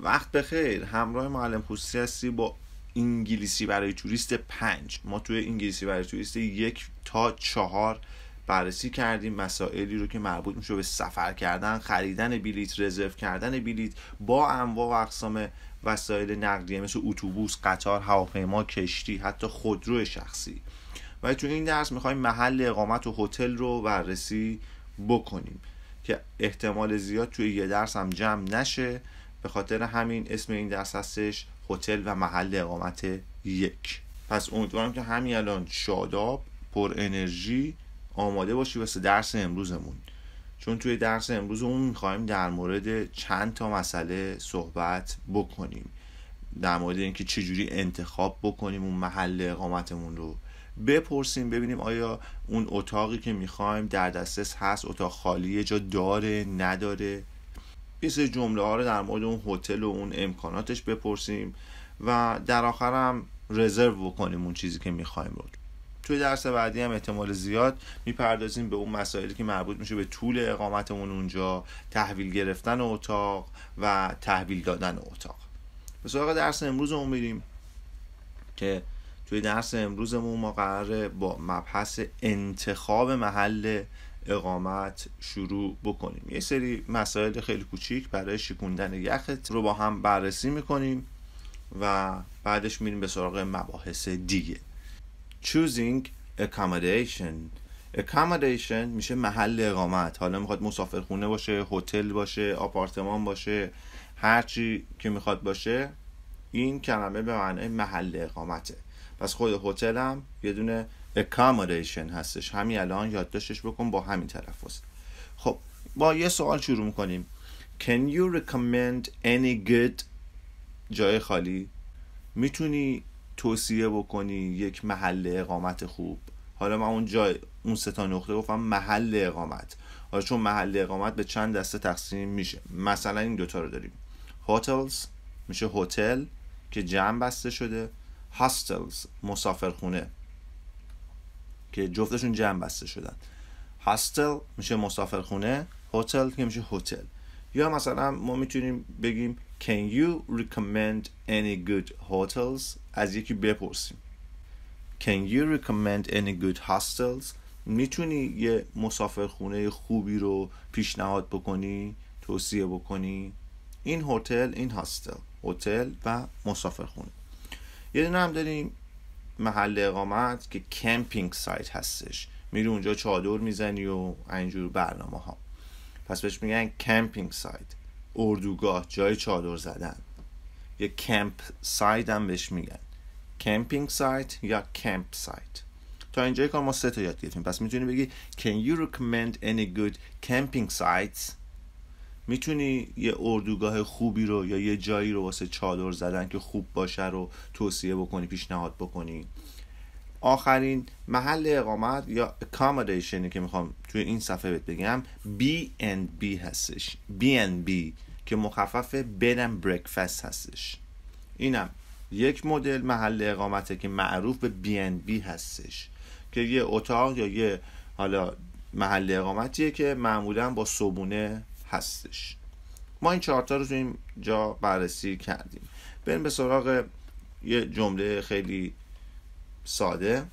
وقت بخیر همراه معلم خصوصی هستی با انگلیسی برای توریست پنج ما توی انگلیسی برای توریست یک تا چهار بررسی کردیم مسائلی رو که مربوط میشه به سفر کردن خریدن بلیت رزرو کردن بلیت با انواع و اقسام وسایل نقلیه مثل اتوبوس قطار هواپیما کشتی حتی خودرو شخصی و تو این درس میخوایم محل اقامت و هتل رو بررسی بکنیم که احتمال زیاد توی یه درس هم جمع نشه به خاطر همین اسم این درس هستش هتل و محل اقامت یک پس امیدوارم که همین الان شاداب پر انرژی آماده باشی واسه درس امروزمون چون توی درس اون میخوایم در مورد چند تا مسئله صحبت بکنیم در مورد اینکه چجوری انتخاب بکنیم اون محل اقامتمون رو بپرسیم ببینیم آیا اون اتاقی که میخوایم در دسترس هست اتاق خالی جا داره نداره یه جمله ها رو در مورد اون هتل و اون امکاناتش بپرسیم و در هم رزرو بکنیم اون چیزی که میخوایم رو توی درس بعدی هم احتمال زیاد میپردازیم به اون مسائلی که مربوط میشه به طول اقامتمون اونجا تحویل گرفتن اتاق و تحویل دادن اتاق به سراغ درس امروز رو میریم که توی درس امروزمون ما قراره با مبحث انتخاب محل اقامت شروع بکنیم یه سری مسائل خیلی کوچیک برای شکوندن یخت رو با هم بررسی میکنیم و بعدش میریم به سراغ مباحث دیگه choosing accommodation accommodation میشه محل اقامت حالا میخواد مسافرخونه باشه هتل باشه آپارتمان باشه هرچی که میخواد باشه این کلمه به معنی محل اقامته پس خود هتل هم یه دونه accommodation هستش همین الان یادداشتش بکن با همین تلفظ خب با یه سوال شروع میکنیم Can you recommend any good جای خالی میتونی توصیه بکنی یک محل اقامت خوب حالا من اون جای اون سه تا نقطه گفتم محل اقامت حالا چون محل اقامت به چند دسته تقسیم میشه مثلا این دوتا رو داریم هتلز میشه هتل که جمع بسته شده هاستلز مسافرخونه که جفتشون جمع بسته شدن هاستل میشه مسافرخونه هتل که میشه هتل یا مثلا ما میتونیم بگیم Can you recommend any good hotels? از یکی بپرسیم Can you recommend any good hostels? میتونی یه مسافرخونه خوبی رو پیشنهاد بکنی توصیه بکنی این هتل این هاستل هتل و مسافرخونه یه دونه هم داریم محل اقامت که کمپینگ سایت هستش میری اونجا چادر میزنی و اینجور برنامه ها پس بهش میگن کمپینگ سایت اردوگاه جای چادر زدن یا کمپ سایت هم بهش میگن کمپینگ سایت یا کمپ سایت تا اینجای کار ما سه تا یاد گرفتیم پس میتونی بگی can you recommend any good camping sites میتونی یه اردوگاه خوبی رو یا یه جایی رو واسه چادر زدن که خوب باشه رو توصیه بکنی پیشنهاد بکنی آخرین محل اقامت یا accommodation که میخوام توی این صفحه بهت بگم بی هستش بی که مخفف bed and هستش اینم یک مدل محل اقامته که معروف به بی هستش که یه اتاق یا یه حالا محل اقامتیه که معمولا با صبونه هستش ما این چهارتا رو تو این جا بررسی کردیم بریم به سراغ یه جمله خیلی ساده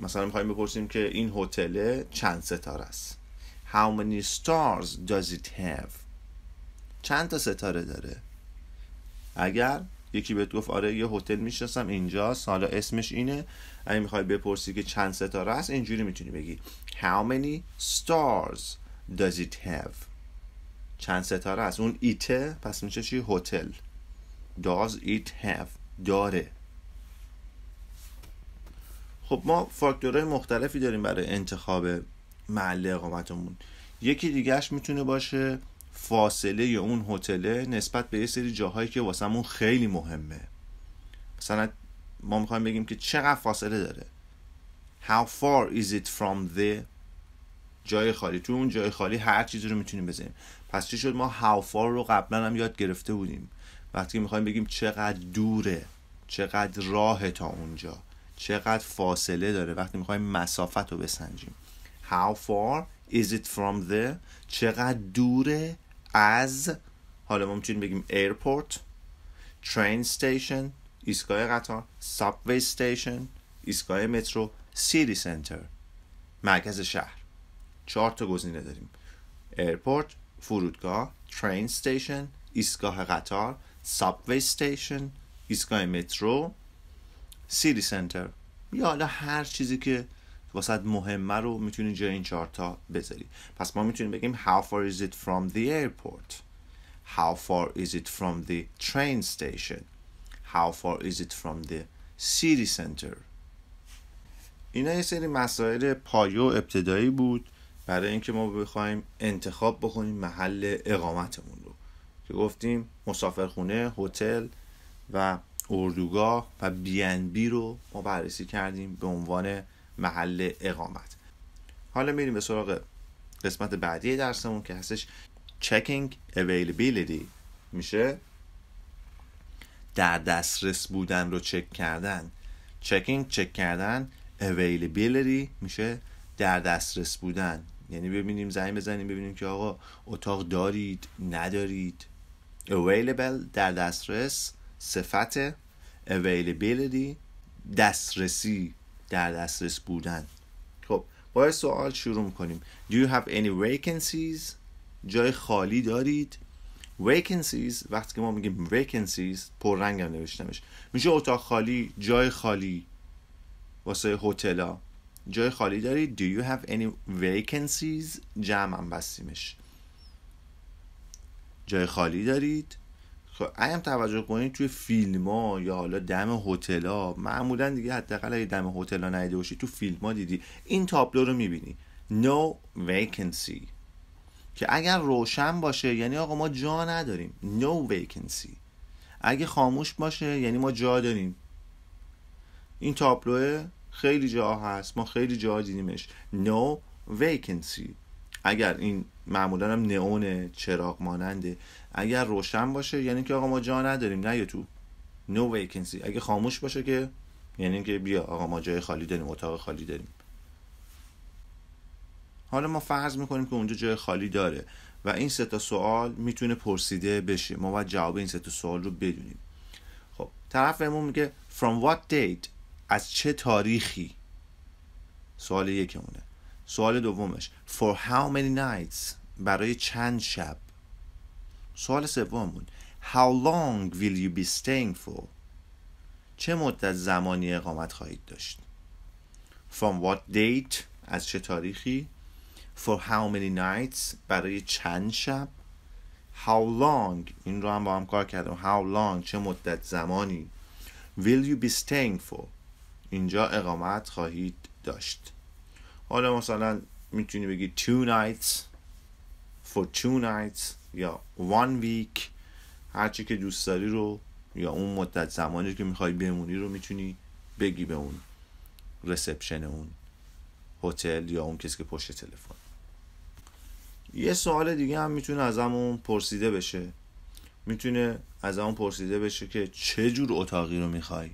مثلا میخوایم بپرسیم که این هتل چند ستاره است How many stars does it have چند تا ستاره داره اگر یکی بهت گفت آره یه هتل میشناسم اینجا حالا اسمش اینه اگه میخوای بپرسی که چند ستاره است اینجوری میتونی بگی How many stars does it have چند ستاره است اون ایته پس میشه چی هتل does it have داره خب ما فاکتورهای مختلفی داریم برای انتخاب محل اقامتمون یکی دیگهش میتونه باشه فاصله اون هتله نسبت به یه سری جاهایی که واسمون خیلی مهمه مثلا ما میخوایم بگیم که چقدر فاصله داره How far is it from the جای خالی تو اون جای خالی هر چیزی رو میتونیم بزنیم پس چی شد ما هاوفار رو قبلا هم یاد گرفته بودیم وقتی میخوایم بگیم چقدر دوره چقدر راه تا اونجا چقدر فاصله داره وقتی میخوایم مسافت رو بسنجیم How far is it from the چقدر دوره از حالا ما میتونیم بگیم ایرپورت train station ایستگاه قطار subway station ایستگاه مترو city center مرکز شهر چهار تا گزینه داریم airport فرودگاه ترین ستیشن ایستگاه قطار سابوی ستیشن ایستگاه مترو سیری سنتر یا حالا هر چیزی که واسط مهمه رو میتونی جای این چارتا بذاری پس ما میتونیم بگیم how far is it from the airport how far is it from the train station how far is it from the city center اینا یه سری مسائل پایه و ابتدایی بود برای اینکه ما بخوایم انتخاب بکنیم محل اقامتمون رو که گفتیم مسافرخونه هتل و اردوگاه و بی ان بی رو ما بررسی کردیم به عنوان محل اقامت حالا میریم به سراغ قسمت بعدی درسمون که هستش checking availability میشه در دسترس بودن رو چک کردن چکینگ چک کردن availability میشه در دسترس بودن یعنی ببینیم زنگ بزنیم ببینیم که آقا اتاق دارید ندارید available در دسترس صفت availability دسترسی در دسترس بودن خب با سوال شروع میکنیم Do you have any vacancies? جای خالی دارید؟ vacancies وقتی که ما میگیم vacancies پر رنگ هم نوشتمش میشه اتاق خالی جای خالی واسه ها جای خالی دارید Do you have any vacancies جمع هم بستیمش جای خالی دارید خب اگه توجه کنید توی فیلم ها یا حالا دم هتل ها معمولا دیگه حداقل اگه دم هتل ها ندیده باشی تو فیلم ها دیدی این تابلو رو میبینی No vacancy که اگر روشن باشه یعنی آقا ما جا نداریم No vacancy اگه خاموش باشه یعنی ما جا داریم این تابلوه خیلی جا هست ما خیلی جا دیدیمش no vacancy اگر این معمولا هم نئون چراغ ماننده اگر روشن باشه یعنی که آقا ما جا نداریم نه تو نو no vacancy اگه خاموش باشه که یعنی که بیا آقا ما جای خالی داریم اتاق خالی داریم حالا ما فرض میکنیم که اونجا جای خالی داره و این سه تا سوال میتونه پرسیده بشه ما باید جواب این سه تا سوال رو بدونیم خب طرفمون میگه from what date از چه تاریخی سوال یکمونه سوال دومش for how many nights برای چند شب سوال سوممون how long will you be staying for چه مدت زمانی اقامت خواهید داشت from what date از چه تاریخی for how many nights برای چند شب how long این رو هم با هم کار کردم how long چه مدت زمانی will you be staying for اینجا اقامت خواهید داشت حالا مثلا میتونی بگی two nights for two nights یا one week هرچی که دوست داری رو یا اون مدت زمانی که میخوای بمونی رو میتونی بگی به اون رسپشن اون هتل یا اون کسی که پشت تلفن یه سوال دیگه هم میتونه از همون پرسیده بشه میتونه از همون پرسیده بشه که چه جور اتاقی رو میخوای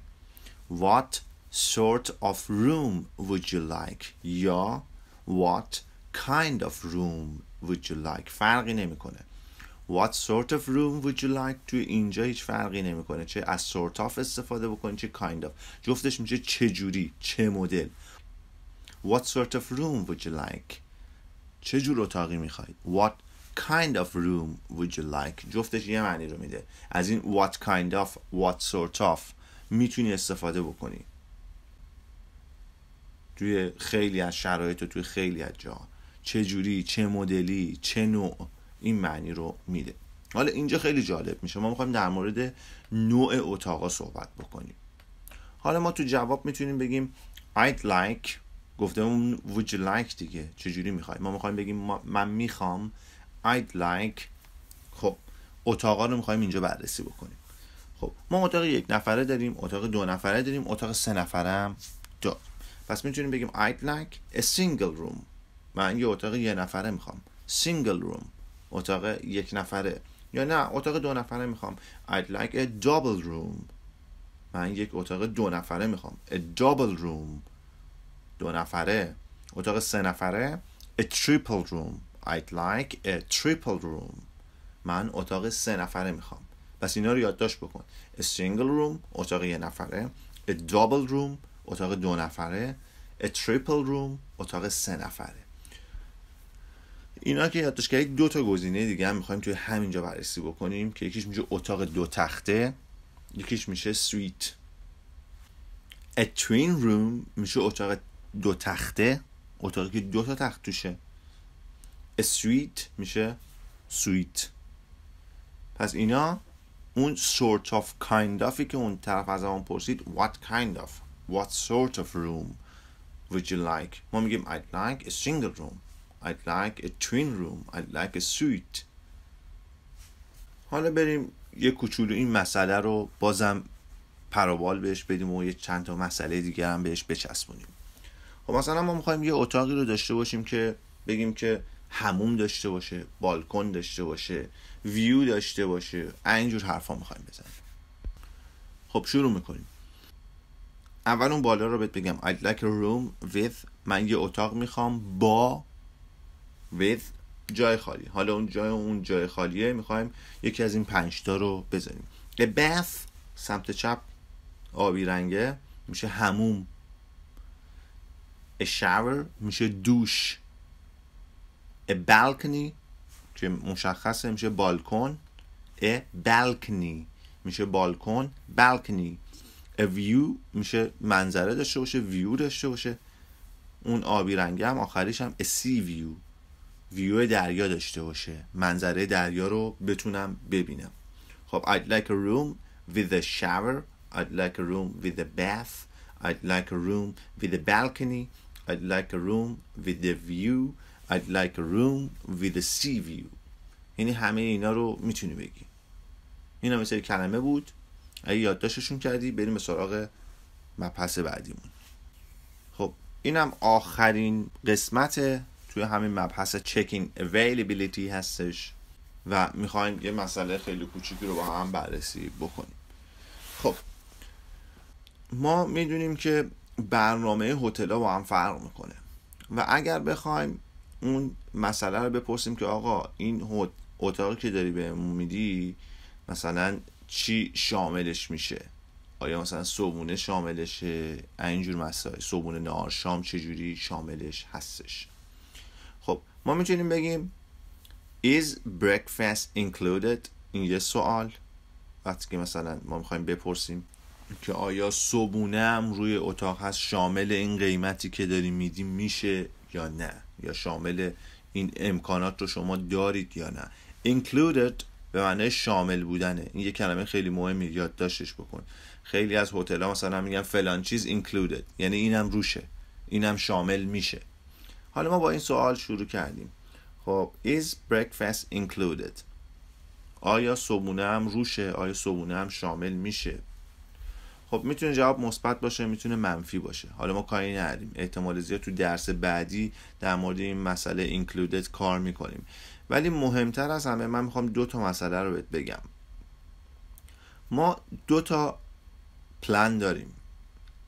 What sort of room would you like یا what kind of room would you like فرقی نمیکنه What sort of room would you like تو اینجا هیچ فرقی نمیکنه چه از sort of استفاده بکنی چه kind of جفتش میشه چه جوری چه مدل What sort of room would you like چه جور اتاقی میخواید What kind of room would you like جفتش یه معنی رو میده از این what kind of what sort of میتونی استفاده بکنی توی خیلی از شرایط و توی خیلی از جا چه جوری چه مدلی چه نوع این معنی رو میده حالا اینجا خیلی جالب میشه ما میخوایم در مورد نوع اتاقا صحبت بکنیم حالا ما تو جواب میتونیم بگیم I'd like گفته اون would you like دیگه چجوری میخوای ما میخوایم بگیم من میخوام I'd like خب اتاقا رو میخوایم اینجا بررسی بکنیم خب ما اتاق یک نفره داریم اتاق دو نفره داریم اتاق سه نفره هم پس میتونیم بگیم I'd like a single room من یه اتاق یه نفره میخوام single room اتاق یک نفره یا نه اتاق دو نفره میخوام I'd like a double room من یک اتاق دو نفره میخوام a double room دو نفره اتاق سه نفره a triple room I'd like a triple room من اتاق سه نفره میخوام پس اینا رو یادداشت بکن a single room اتاق یه نفره a double room اتاق دو نفره a triple room اتاق سه نفره اینا که یادداشت کردید دو تا گزینه دیگه هم میخوایم توی همینجا بررسی بکنیم که یکیش میشه اتاق دو تخته یکیش میشه سویت a twin room میشه اتاق دو تخته اتاقی که دو تا تخت توشه a میشه سویت پس اینا اون sort of kind که اون طرف از پرسید what kind of What sort of room would you like ما میگیم I'd like a single room I'd like a twin room I'd like a suite حالا بریم یه کوچولو این مسئله رو بازم پروبال بهش بدیم و یه چند تا مسئله دیگه هم بهش بچسبونیم خب مثلا ما میخوایم یه اتاقی رو داشته باشیم که بگیم که هموم داشته باشه بالکن داشته باشه ویو داشته باشه اینجور حرفا میخوایم بزنیم خب شروع میکنیم اول اون بالا رو بهت بگم I'd like a room with من یه اتاق میخوام با with جای خالی حالا اون جای اون جای خالیه میخوایم یکی از این پنجتا رو بزنیم a bath سمت چپ آبی رنگه میشه هموم a shower میشه دوش a balcony که مشخصه میشه بالکن a balcony میشه بالکن balcony ویو میشه منظره داشته باشه ویو داشته باشه اون آبی رنگه هم آخریش هم سی ویو ویو دریا داشته باشه منظره دریا رو بتونم ببینم خب I'd like a room with a shower I'd like a room with a bath I'd like a room with a balcony I'd like a room with a view I'd like a room with a sea view یعنی همه اینا رو میتونی بگی اینا مثل کلمه بود اگه یادداشتشون کردی بریم به سراغ مبحث بعدیمون خب اینم آخرین قسمت توی همین مبحث چکین اویلیبیلیتی هستش و میخوایم یه مسئله خیلی کوچیکی رو با هم بررسی بکنیم خب ما میدونیم که برنامه هتل با هم فرق میکنه و اگر بخوایم اون مسئله رو بپرسیم که آقا این اتاقی که داری به میدی مثلا چی شاملش میشه آیا مثلا صبونه شاملشه اینجور مسائل صبونه نهار شام چجوری شاملش هستش خب ما میتونیم بگیم is breakfast included این یه سوال وقتی که مثلا ما میخوایم بپرسیم که آیا صبونه هم روی اتاق هست شامل این قیمتی که داریم میدیم میشه یا نه یا شامل این امکانات رو شما دارید یا نه included به معنی شامل بودنه این یه کلمه خیلی مهمی داشتش بکن خیلی از هتل‌ها مثلا میگن فلان چیز included یعنی اینم روشه اینم شامل میشه حالا ما با این سوال شروع کردیم خب is breakfast included آیا صبونه هم روشه آیا صبونه هم شامل میشه خب میتونه جواب مثبت باشه میتونه منفی باشه حالا ما کاری نداریم احتمال زیاد تو درس بعدی در مورد این مسئله اینکلودد کار میکنیم ولی مهمتر از همه من میخوام دو تا مسئله رو بهت بگم ما دو تا پلن داریم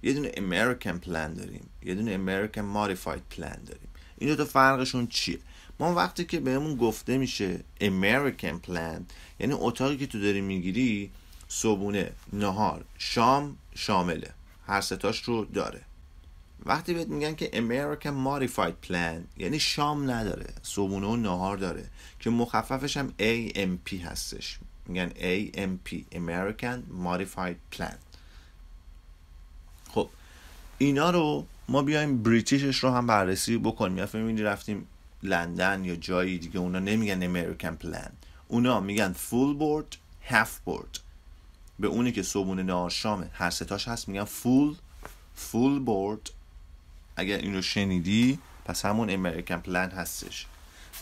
یه دونه امریکن پلان داریم یه دونه American ماریفاید پلان داریم این دو تا فرقشون چیه ما وقتی که بهمون گفته میشه American پلان یعنی اتاقی که تو داری میگیری صبونه نهار شام شامله هر ستاش رو داره وقتی بهت میگن که American Modified Plan یعنی شام نداره صبحونه و نهار داره که مخففش هم AMP هستش میگن AMP American Modified Plan خب اینا رو ما بیایم بریتیشش رو هم بررسی بکنیم یا فهمیدی رفتیم لندن یا جایی دیگه اونا نمیگن American Plan اونا میگن فول Board، Half بورد به اونی که صبحونه نهار شامه هر ستاش هست میگن فول فول Board. اگر اینو شنیدی پس همون امریکن پلان هستش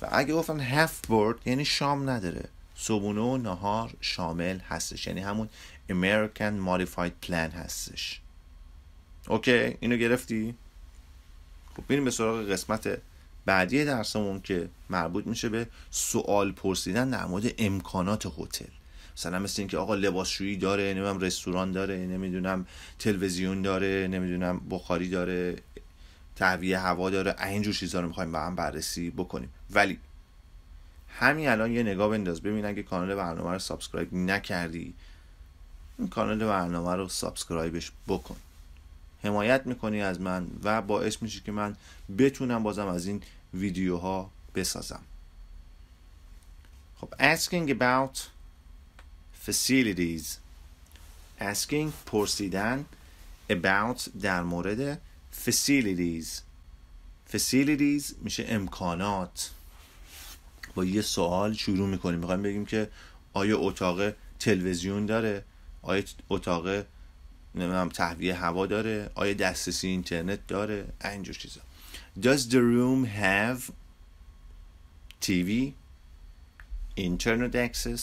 و اگه گفتن هفت برد یعنی شام نداره صبحونه و نهار شامل هستش یعنی همون امریکن مودیفاید پلان هستش اوکی اینو گرفتی؟ خب بریم به سراغ قسمت بعدی درسمون که مربوط میشه به سوال پرسیدن در مورد امکانات هتل مثلا مثل اینکه آقا لباسشویی داره نمیدونم رستوران داره نمیدونم تلویزیون داره نمیدونم بخاری داره تهویه هوا داره اینجور چیزها رو میخوایم با هم بررسی بکنیم ولی همین الان یه نگاه بنداز ببین اگه کانال برنامه رو سابسکرایب نکردی این کانال برنامه رو سابسکرایبش بکن حمایت میکنی از من و باعث میشه که من بتونم بازم از این ویدیوها بسازم خب asking about facilities asking پرسیدن about در مورد facilities facilities میشه امکانات با یه سوال شروع میکنیم میخوایم بگیم که آیا اتاق تلویزیون داره آیا اتاق نمیدونم تهویه هوا داره آیا دسترسی اینترنت داره اینجور چیزا Does the room have TV internet access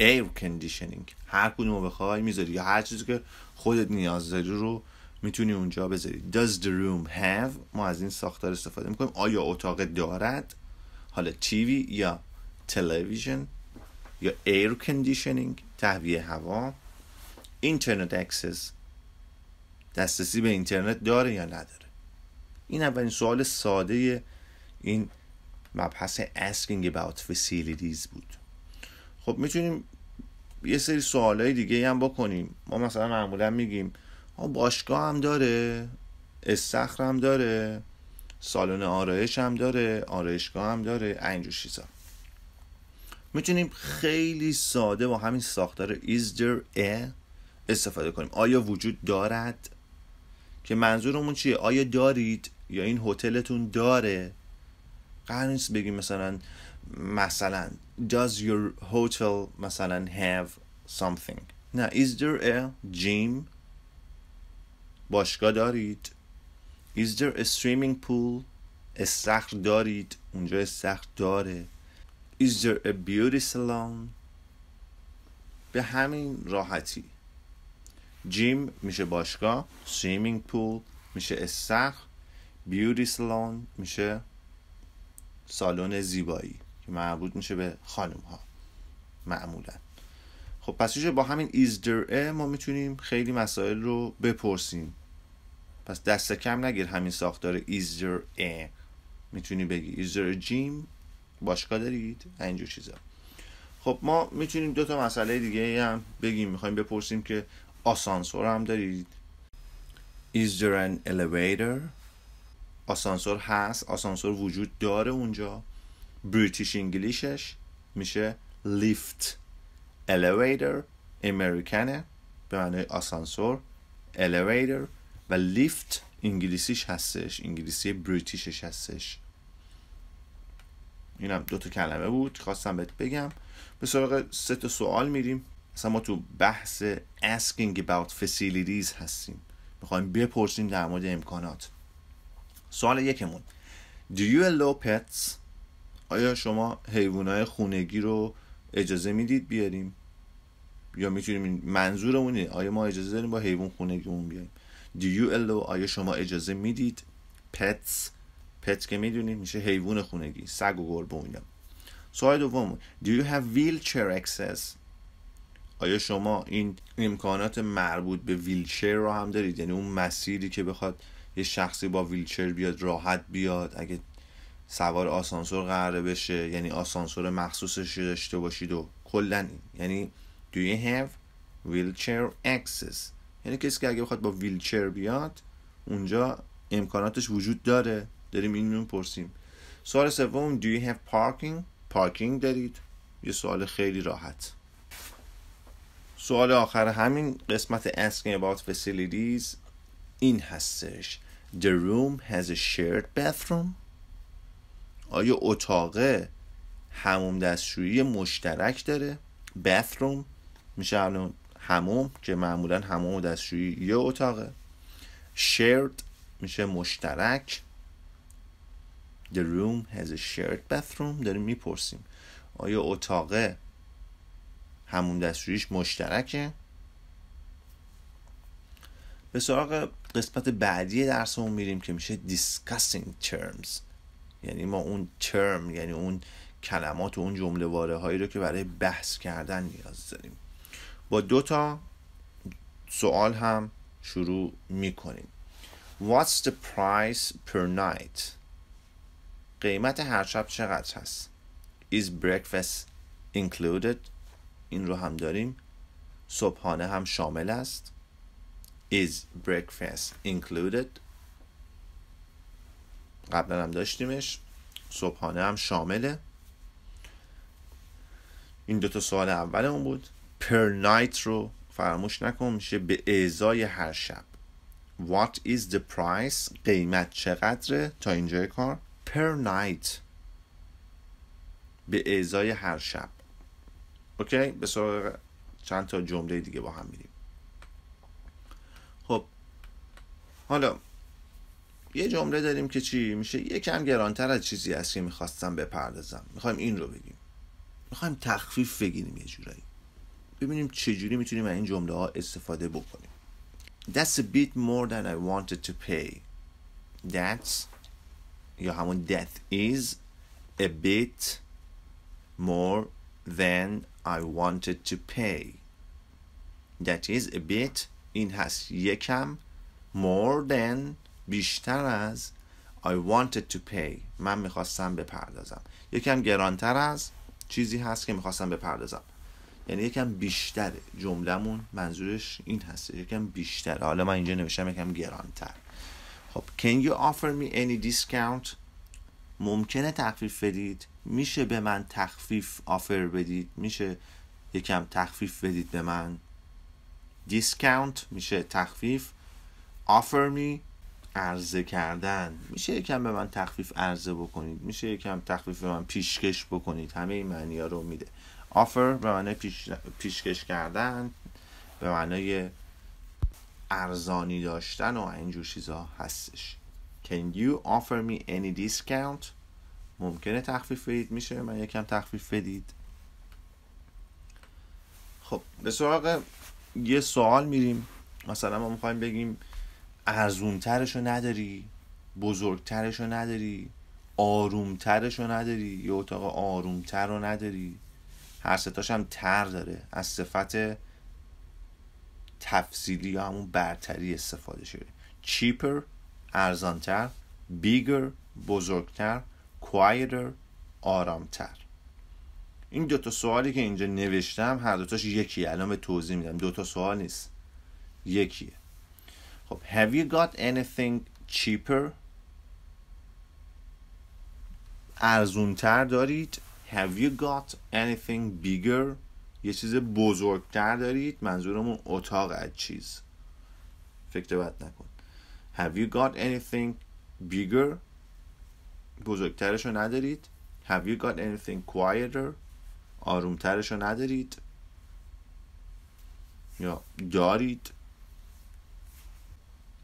air conditioning هر کدوم رو بخوای میذاری یا هر چیزی که خودت نیاز داری رو میتونی اونجا بذاری Does the room have ما از این ساختار استفاده میکنیم آیا اتاق دارد حالا تیوی یا تلویزیون یا ایر کندیشنینگ تهویه هوا اینترنت اکسس دسترسی به اینترنت داره یا نداره این اولین سوال ساده این مبحث asking about facilities بود خب میتونیم یه سری سوالای دیگه هم بکنیم ما مثلا معمولا میگیم باشگاه هم داره استخر هم داره سالن آرایش هم داره آرایشگاه هم داره اینجور چیزا میتونیم خیلی ساده با همین ساختار is there a استفاده کنیم آیا وجود دارد که منظورمون چیه آیا دارید یا این هتلتون داره قرار نیست بگیم مثلا مثلا does your hotel مثلا have something نه is there a gym باشگاه دارید is there a swimming pool استخر دارید اونجا استخر داره is there a beauty salon به همین راحتی جیم میشه باشگاه سویمینگ پول میشه استخر بیوتی سالون میشه سالن زیبایی که مربوط میشه به خانم ها معمولا خب پس با همین a ما میتونیم خیلی مسائل رو بپرسیم پس دست کم نگیر همین ساختار a میتونی بگی a gym باشگاه دارید اینجور چیزا خب ما میتونیم دو تا مسئله دیگه هم بگیم میخوایم بپرسیم که آسانسور هم دارید Is there an elevator? آسانسور هست آسانسور وجود داره اونجا بریتیش انگلیشش میشه لیفت elevator امریکنه به معنای آسانسور elevator و لیفت انگلیسیش هستش انگلیسی بریتیشش هستش اینم دو تا کلمه بود خواستم بهت بگم به سراغ سه تا سوال میریم اصلا ما تو بحث asking about facilities هستیم میخوایم بپرسیم در مورد امکانات سوال یکمون Do you allow pets؟ آیا شما حیوانات خونگی رو اجازه میدید بیاریم یا میتونیم منظورمون اینه آیا ما اجازه داریم با حیوان خونگیمون بیایم you allow؟ آیا شما اجازه میدید Pets؟ پت که میدونید میشه حیوان خونگی سگ و گربه و اینا سوال دوم do you have wheelchair access آیا شما این امکانات مربوط به ویلچر رو هم دارید یعنی اون مسیری که بخواد یه شخصی با ویلچر بیاد راحت بیاد اگه سوار آسانسور قراره بشه یعنی آسانسور مخصوصش داشته باشید و کلا یعنی do you have wheelchair access یعنی کسی که اگه بخواد با ویلچر بیاد اونجا امکاناتش وجود داره داریم اینو پرسیم سوال سوم do you have parking پارکینگ دارید یه سوال خیلی راحت سوال آخر همین قسمت asking about facilities این هستش the room has a shared bathroom آیا اتاق هموم دستشویی مشترک داره bathroom میشه الان هموم که معمولا هموم دستشویی یه اتاقه shared میشه مشترک The room has a shared bathroom داریم میپرسیم آیا اتاق هموم دستشوییش مشترکه به سراغ قسمت بعدی درسمون میریم که میشه discussing terms یعنی ما اون ترم یعنی اون کلمات و اون جمله واره هایی رو که برای بحث کردن نیاز داریم با دو تا سوال هم شروع می کنیم What's the price per night? قیمت هر شب چقدر هست؟ Is breakfast included? این رو هم داریم صبحانه هم شامل است Is breakfast included? قبلا هم داشتیمش صبحانه هم شامله این دوتا سوال اولمون بود پر نایت رو فراموش نکن میشه به اعضای هر شب What is the price قیمت چقدره تا اینجا کار پر night به اعضای هر شب اوکی به سراغ چند تا جمله دیگه با هم میریم خب حالا یه جمله داریم که چی میشه یکم گرانتر از چیزی است که میخواستم بپردازم میخوایم این رو بگیم میخوایم تخفیف بگیریم یه جورایی ببینیم چجوری میتونیم از این جمله ها استفاده بکنیم That's a bit more than I wanted to pay That's یا همون that is a bit more than I wanted to pay That is a bit این هست یکم more than بیشتر از I wanted to pay من میخواستم بپردازم یکم گرانتر از چیزی هست که میخواستم بپردازم یعنی یکم بیشتره جملهمون منظورش این هست یکم بیشتره حالا من اینجا نوشتم یکم گرانتر خب can you offer me any discount ممکنه تخفیف بدید میشه به من تخفیف آفر بدید میشه یکم تخفیف بدید به من discount میشه تخفیف offer me عرضه کردن میشه یکم به من تخفیف ارزه بکنید میشه یکم تخفیف به من پیشکش بکنید همه این معنی ها رو میده آفر به معنی پیش... پیشکش کردن به معنای ارزانی داشتن و اینجور چیزا هستش Can you offer me any discount? ممکنه تخفیف بدید میشه من یکم تخفیف بدید خب به سراغ یه سوال میریم مثلا ما میخوایم بگیم ارزونترش رو نداری بزرگترش رو نداری آرومترش رو نداری یه اتاق آرومتر رو نداری هر ستاش هم تر داره از صفت تفصیلی یا همون برتری استفاده شده چیپر ارزانتر بیگر بزرگتر کوایرر آرامتر این دوتا سوالی که اینجا نوشتم هر دوتاش یکیه الان به توضیح میدم دوتا سوال نیست یکیه have you got anything cheaper ارزونتر دارید Have you got anything bigger یه چیز بزرگتر دارید منظورمون اتاق از چیز فکر بد نکن Have you got anything bigger بزرگترش ندارید Have you got anything quieter آرومترشو ندارید یا دارید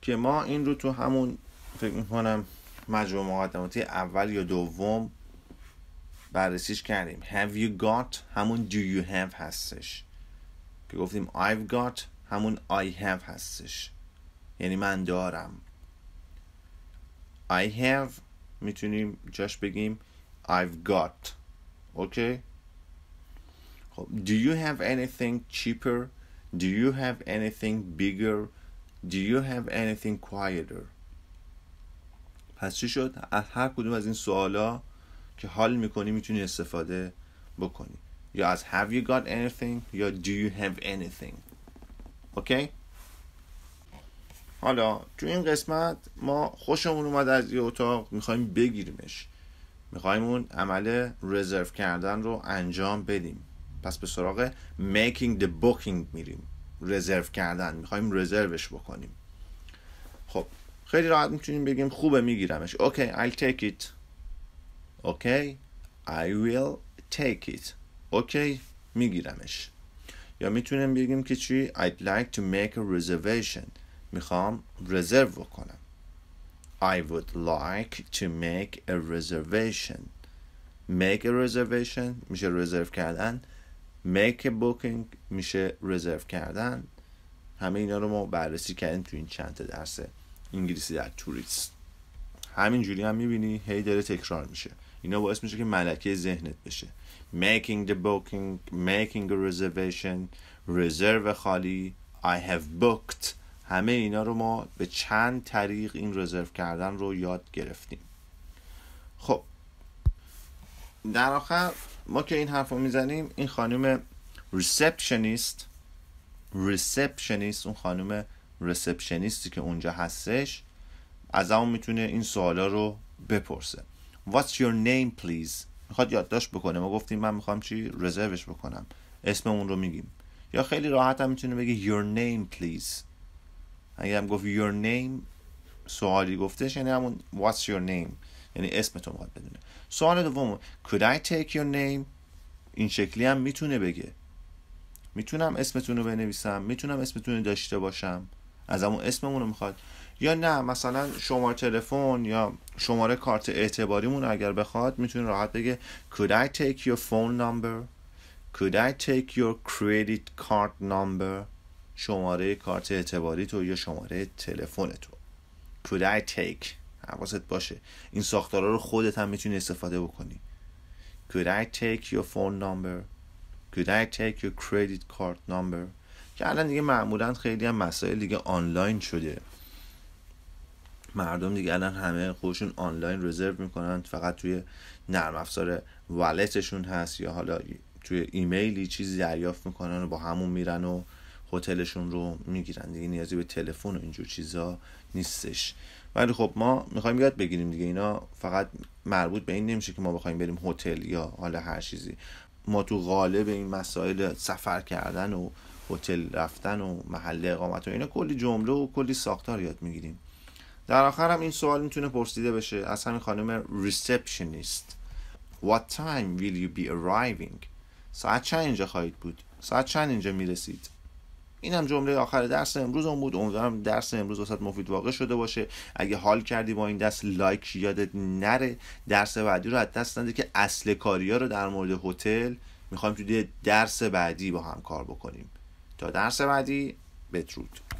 که ما این رو تو همون فکر میکنم مجموع مقدماتی اول یا دوم بررسیش کردیم have you got همون do you have هستش که گفتیم I've got همون I have هستش یعنی من دارم I have میتونیم جاش بگیم I've got اوکی خب do you have anything cheaper do you have anything bigger Do you have anything quieter? پس چی شد؟ از هر کدوم از این سوالا که حال میکنی میتونی استفاده بکنی یا از have you got anything یا do you have anything اوکی؟ حالا تو این قسمت ما خوشمون اومد از یه اتاق میخوایم بگیریمش میخوایم اون عمل رزرو کردن رو انجام بدیم پس به سراغ making the booking میریم رزرو کردن میخوایم رزروش بکنیم خب خیلی راحت میتونیم بگیم خوبه میگیرمش اوکی I'll take it اوکی I will take it اوکی میگیرمش یا میتونیم بگیم که چی I'd like to make a reservation میخوام رزرو بکنم I would like to make a reservation make a reservation میشه رزرو کردن make booking میشه رزرو کردن همه اینا رو ما بررسی کردیم تو این چند تا درس انگلیسی در توریست همین جوری هم میبینی هی داره تکرار میشه اینا باعث میشه که ملکه ذهنت بشه making the booking making a reservation رزرو خالی I have booked همه اینا رو ما به چند طریق این رزرو کردن رو یاد گرفتیم خب در آخر ما که این حرف رو میزنیم این خانم ریسپشنیست ریسپشنیست اون خانم ریسپشنیستی که اونجا هستش از اون میتونه این سوالا رو بپرسه What's your name please میخواد یادداشت بکنه ما گفتیم من میخوام چی رزروش بکنم اسم اون رو میگیم یا خیلی راحت هم میتونه بگه your name please اگه هم گفت your name سوالی گفتش یعنی همون what's your name یعنی رو میخواد بدونه سوال دوم could I take your name این شکلی هم میتونه بگه میتونم اسمتون رو بنویسم میتونم اسمتون رو داشته باشم از همون اسممون رو میخواد یا نه مثلا شماره تلفن یا شماره کارت اعتباریمون اگر بخواد میتونه راحت بگه could I take your phone number could I take your credit card number شماره کارت اعتباری تو یا شماره تلفن تو could I take حواست باشه این ساختارا رو خودت هم میتونی استفاده بکنی Could I take your phone number? Could I take your credit card number? که الان دیگه معمولا خیلی هم مسائل دیگه آنلاین شده مردم دیگه الان همه خودشون آنلاین رزرو میکنن فقط توی نرم افزار والتشون هست یا حالا توی ایمیلی چیزی دریافت میکنن و با همون میرن و هتلشون رو میگیرن دیگه نیازی به تلفن و اینجور چیزا نیستش ولی خب ما میخوایم یاد بگیریم دیگه اینا فقط مربوط به این نمیشه که ما بخوایم بریم هتل یا حالا هر چیزی ما تو غالب این مسائل سفر کردن و هتل رفتن و محل اقامت و اینا کلی جمله و کلی ساختار یاد میگیریم در آخر هم این سوال میتونه پرسیده بشه از همین خانم ریسپشنیست What time will you be arriving؟ ساعت چند اینجا خواهید بود؟ ساعت چند اینجا میرسید؟ این هم جمله آخر درس امروز هم بود امیدوارم درس امروز واسط مفید واقع شده باشه اگه حال کردی با این دست لایک یادت نره درس بعدی رو از دست نده که اصل کاریا رو در مورد هتل میخوایم توی درس بعدی با هم کار بکنیم تا درس بعدی بترود